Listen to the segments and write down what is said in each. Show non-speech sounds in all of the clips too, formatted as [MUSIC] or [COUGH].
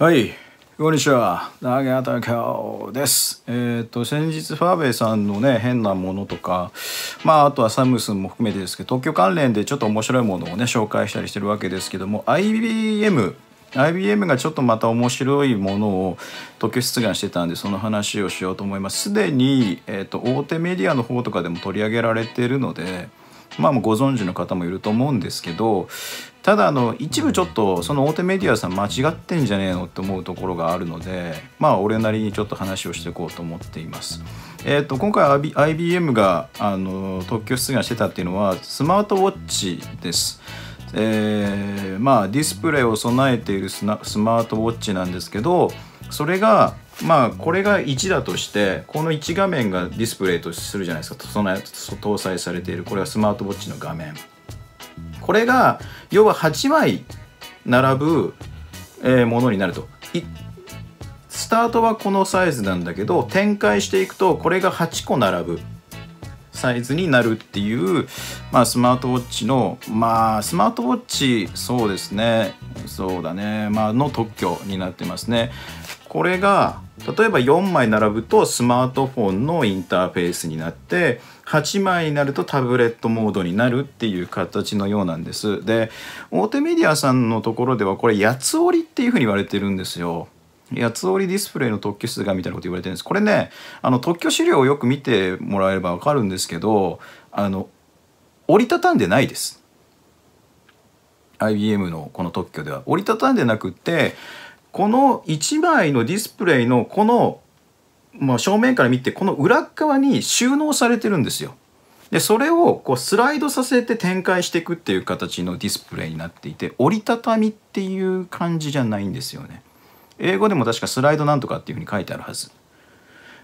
はい、こんにちは。投げたきです。えっ、ー、と、先日ファーウェイさんのね、変なものとか、まあ、あとはサムスンも含めてですけど、特許関連でちょっと面白いものをね、紹介したりしてるわけですけども、IBM、IBM がちょっとまた面白いものを特許出願してたんで、その話をしようと思います。すでに、えっ、ー、と、大手メディアの方とかでも取り上げられてるので、まあ、ご存知の方もいると思うんですけどただあの一部ちょっとその大手メディアさん間違ってんじゃねえのって思うところがあるのでまあ俺なりにちょっと話をしていこうと思っています。えーと、今回 IBM があの特許出願してたっていうのはスマートウォッチです。えー、まあディスプレイを備えているスマートウォッチなんですけどそれがまあこれが1だとしてこの1画面がディスプレイとするじゃないですか搭載されているこれはスマートウォッチの画面これが要は8枚並ぶものになるとスタートはこのサイズなんだけど展開していくとこれが8個並ぶサイズになるっていう、まあ、スマートウォッチのまあスマートウォッチそうですねそうだねまあの特許になってますねこれが例えば4枚並ぶとスマートフォンのインターフェースになって8枚になるとタブレットモードになるっていう形のようなんです。で大手メディアさんのところではこれ八つ折りっていうふうに言われてるんですよ。八つ折りディスプレイの特許数がみたいなこと言われてるんです。これねあの特許資料をよく見てもらえれば分かるんですけどあの折りたたんでないです。IBM のこの特許では折りたたんでなくってこの1枚のディスプレイのこの、まあ、正面から見てこの裏側に収納されてるんですよ。でそれをこうスライドさせて展開していくっていう形のディスプレイになっていて折りたたみっていう感じじゃないんですよね。英語でも確かスライドなんとかっていうふうに書いてあるはず。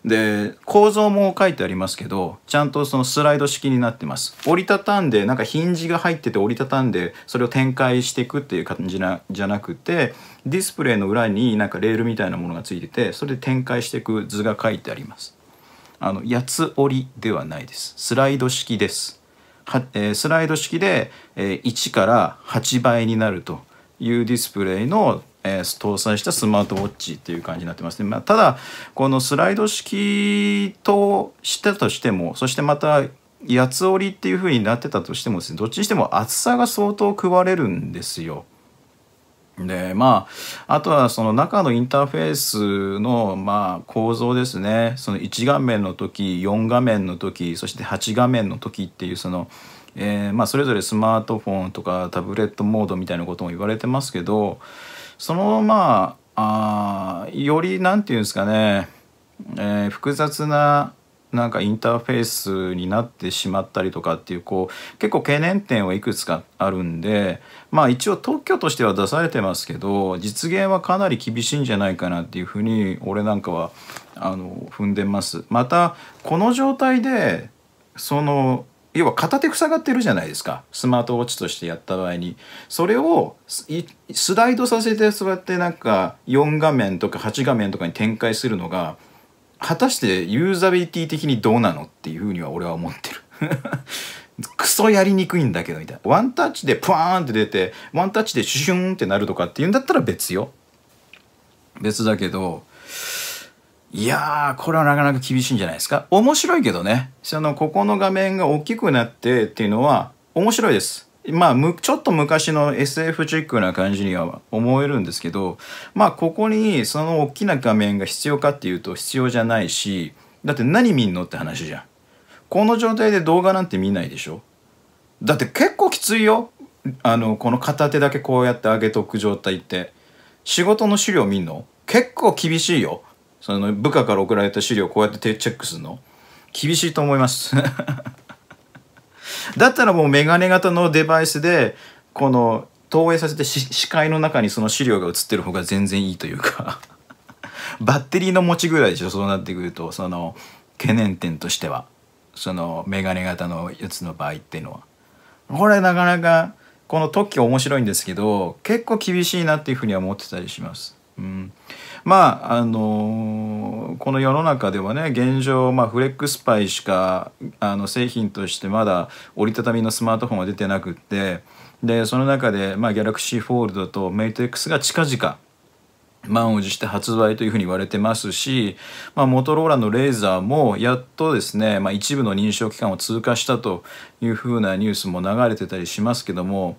で構造も書いてありますけどちゃんとそのスライド式になってます折りたたんでなんかヒンジが入ってて折りたたんでそれを展開していくっていう感じなじゃなくてディスプレイの裏になんかレールみたいなものがついててそれで展開していく図が書いてありますあの八つ折りではないですスライド式ですは、えー、スライド式で、えー、1から8倍になるというディスプレイの、えー、搭載したスマートウォッチっていう感じになってますね。まあ、ただこのスライド式としてとしてもそしてまた八つ折りっていう風になってたとしてもですねどっちにしても厚さが相当食われるんですよ。でまああとはその中のインターフェースの、まあ、構造ですねその1画面の時4画面の時そして8画面の時っていうそのえー、まあ、それぞれスマートフォンとかタブレットモードみたいなことも言われてますけどそのまああより何て言うんですかね、えー、複雑ななんかインターフェースになってしまったりとかっていうこう結構懸念点はいくつかあるんでまあ一応特許としては出されてますけど実現はかなり厳しいんじゃないかなっていうふうに俺なんかはあの踏んでます。またこの状態でその要は片手塞がってるじゃないですかスマートウォッチとしてやった場合にそれをスライドさせてそうやってなんか4画面とか8画面とかに展開するのが果たしてユーザビリティ的にどうなのっていうふうには俺は思ってる。[LAUGHS] クソやりにくいんだけどみたいな。ワンタッチでプワーンって出て、ワンタッチでシュシュンってなるとかっていうんだったら別よ。別だけど、いやー、これはなかなか厳しいんじゃないですか。面白いけどね。その、ここの画面が大きくなってっていうのは、面白いです。まあ、ちょっと昔の SF チックな感じには思えるんですけど、まあ、ここにその大きな画面が必要かっていうと必要じゃないし、だって何見んのって話じゃん。この状態で動画なんて見ないでしょだって結構きついよ。あの、この片手だけこうやって上げとく状態って。仕事の資料見んの結構厳しいよ。その部下から送られた資料をこうやってチェックするの厳しいと思います [LAUGHS] だったらもうメガネ型のデバイスでこの投影させて視界の中にその資料が映ってる方が全然いいというか [LAUGHS] バッテリーの持ちぐらいでしょそうなってくるとその懸念点としてはそのメガネ型のやつの場合っていうのは。これなかなかこの特許面白いんですけど結構厳しいなっていうふうには思ってたりします。うんまああのこの世の中ではね現状、まあ、フレックスパイしかあの製品としてまだ折りたたみのスマートフォンは出てなくってでその中で、まあ、ギャラクシーフォールドとメイト X が近々満を持して発売というふうに言われてますし、まあ、モトローラのレーザーもやっとですね、まあ、一部の認証期間を通過したというふうなニュースも流れてたりしますけども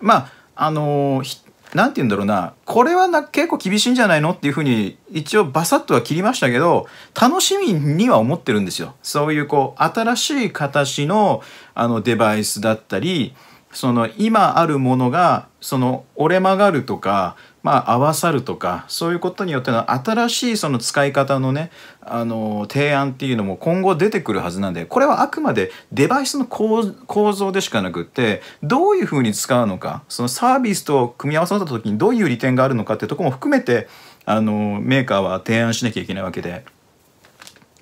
まああのー何て言うんだろうなこれはな結構厳しいんじゃないのっていうふうに一応バサッとは切りましたけど楽しみには思ってるんですよそういうこう新しい形のあのデバイスだったりその今あるものがその折れ曲がるとかまあ、合わさるとかそういうことによっての新しいその使い方のねあの提案っていうのも今後出てくるはずなんでこれはあくまでデバイスの構造でしかなくってどういうふうに使うのかそのサービスと組み合わさった時にどういう利点があるのかっていうとこも含めてあのメーカーは提案しなきゃいけないわけで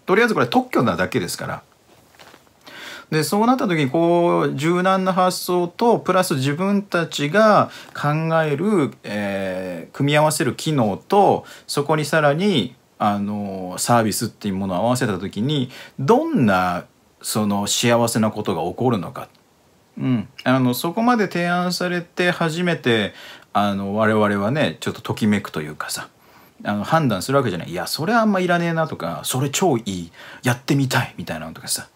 とりあえずこれ特許なだけですから。でそうなった時にこう柔軟な発想とプラス自分たちが考える、えー、組み合わせる機能とそこにさらにあのサービスっていうものを合わせた時にどんなその幸せなことが起こるのか。うん、あのそこまで提案されて初めてあの我々はねちょっとときめくというかさあの判断するわけじゃないいやそれはあんまいらねえなとかそれ超いいやってみたいみたいなのとかさ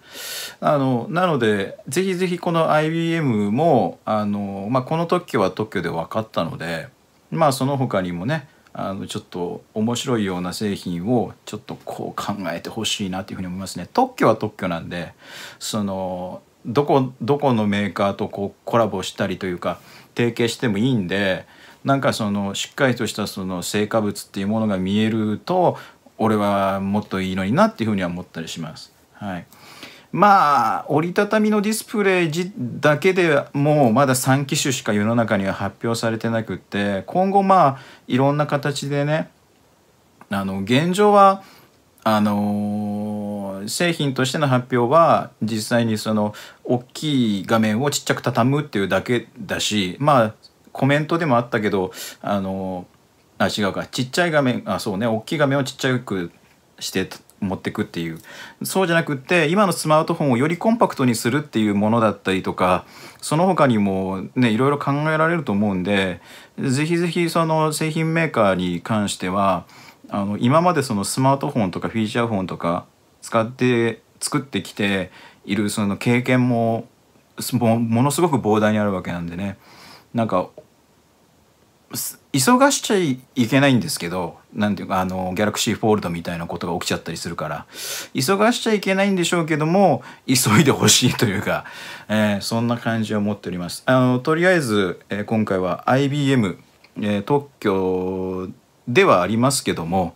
あのなのでぜひぜひこの IBM もあの、まあ、この特許は特許で分かったのでまあその他にもねあのちょっと面白いような製品をちょっとこう考えてほしいなというふうに思いますね。特許は特許なんでそのどこどこのメーカーとこうコラボしたりというか提携してもいいんでなんかそのしっかりとしたその成果物っていうものが見えると俺はもっといいのになっていうふうには思ったりします。はい、まあ折りたたみのディスプレイだけでもうまだ3機種しか世の中には発表されてなくって今後まあいろんな形でねあの現状はあのー、製品としての発表は実際にその大きい画面をちっちゃく畳むっていうだけだしまあコメントでもあったけどあのあ違うかちっちゃい画面あそうね大きい画面をちっちゃくして持ってくっていうそうじゃなくって今のスマートフォンをよりコンパクトにするっていうものだったりとかその他にもねいろいろ考えられると思うんでぜひぜひその製品メーカーに関してはあの今までそのスマートフォンとかフィーチャーフォンとか使って作ってきているその経験もものすごく膨大にあるわけなんでねなんか急がしちゃいけないんですけどなんていうかあのギャラクシーフォールドみたいなことが起きちゃったりするから急がしちゃいけないんでしょうけども急いでほしいというか、えー、そんな感じを持っております。あのとりあえず、えー、今回は IBM、えー、特許ではありますけども、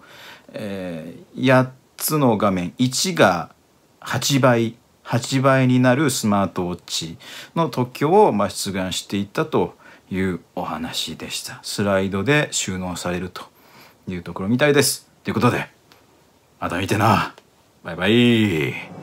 え8つの画面1が8倍8倍になるスマートウォッチの特許を、まあ、出願していったと。いうお話でした。スライドで収納されるというところみたいです。ということで、また見てな。バイバイ。